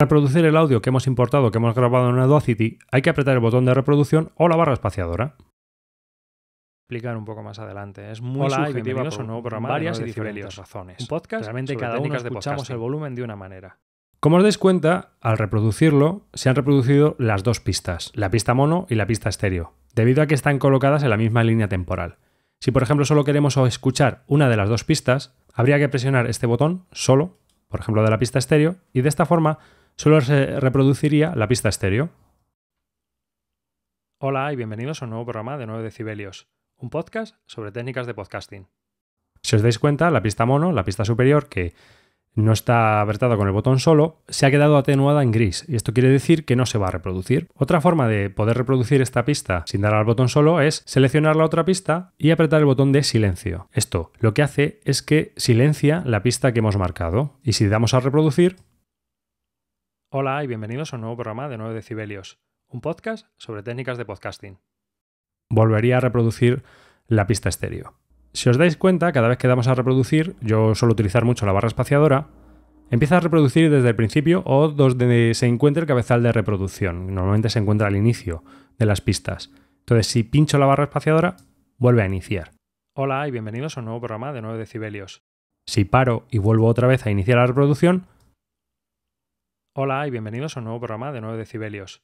Para reproducir el audio que hemos importado, que hemos grabado en Audacity, hay que apretar el botón de reproducción o la barra espaciadora. Explicar un poco más adelante. Es muy Hola, por un nuevo programa varias y diferentes razones. realmente cada uno escuchamos el volumen de una manera. Como os dais cuenta, al reproducirlo se han reproducido las dos pistas, la pista mono y la pista estéreo, debido a que están colocadas en la misma línea temporal. Si por ejemplo solo queremos escuchar una de las dos pistas, habría que presionar este botón solo, por ejemplo de la pista estéreo, y de esta forma solo se reproduciría la pista estéreo. Hola y bienvenidos a un nuevo programa de 9 decibelios, un podcast sobre técnicas de podcasting. Si os dais cuenta, la pista mono, la pista superior, que no está apretada con el botón solo, se ha quedado atenuada en gris y esto quiere decir que no se va a reproducir. Otra forma de poder reproducir esta pista sin dar al botón solo es seleccionar la otra pista y apretar el botón de silencio. Esto lo que hace es que silencia la pista que hemos marcado y si damos a reproducir Hola y bienvenidos a un nuevo programa de 9 decibelios, un podcast sobre técnicas de podcasting. Volvería a reproducir la pista estéreo. Si os dais cuenta, cada vez que damos a reproducir, yo suelo utilizar mucho la barra espaciadora, empieza a reproducir desde el principio o donde se encuentra el cabezal de reproducción. Normalmente se encuentra al inicio de las pistas. Entonces, si pincho la barra espaciadora, vuelve a iniciar. Hola y bienvenidos a un nuevo programa de 9 decibelios. Si paro y vuelvo otra vez a iniciar la reproducción, Hola y bienvenidos a un nuevo programa de 9 decibelios.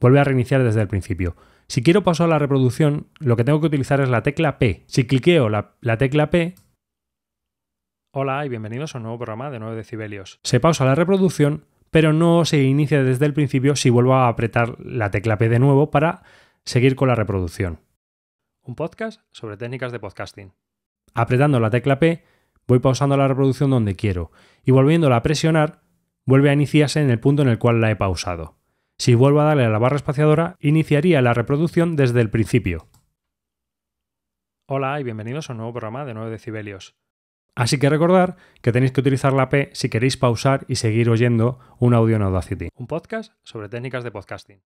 Vuelve a reiniciar desde el principio. Si quiero pausar la reproducción, lo que tengo que utilizar es la tecla P. Si cliqueo la, tecla P... Hola y bienvenidos a un nuevo programa de 9 decibelios. Se pausa la reproducción, pero no se inicia desde el principio si vuelvo a apretar la tecla P de nuevo para seguir con la reproducción. Un podcast sobre técnicas de podcasting. Apretando la tecla P, voy pausando la reproducción donde quiero y volviéndola a presionar vuelve a iniciarse en el punto en el cual la he pausado. Si vuelvo a darle a la barra espaciadora, iniciaría la reproducción desde el principio. Hola y bienvenidos a un nuevo programa de 9 decibelios. Así que recordar que tenéis que utilizar la P si queréis pausar y seguir oyendo un audio en Audacity. Un podcast sobre técnicas de podcasting.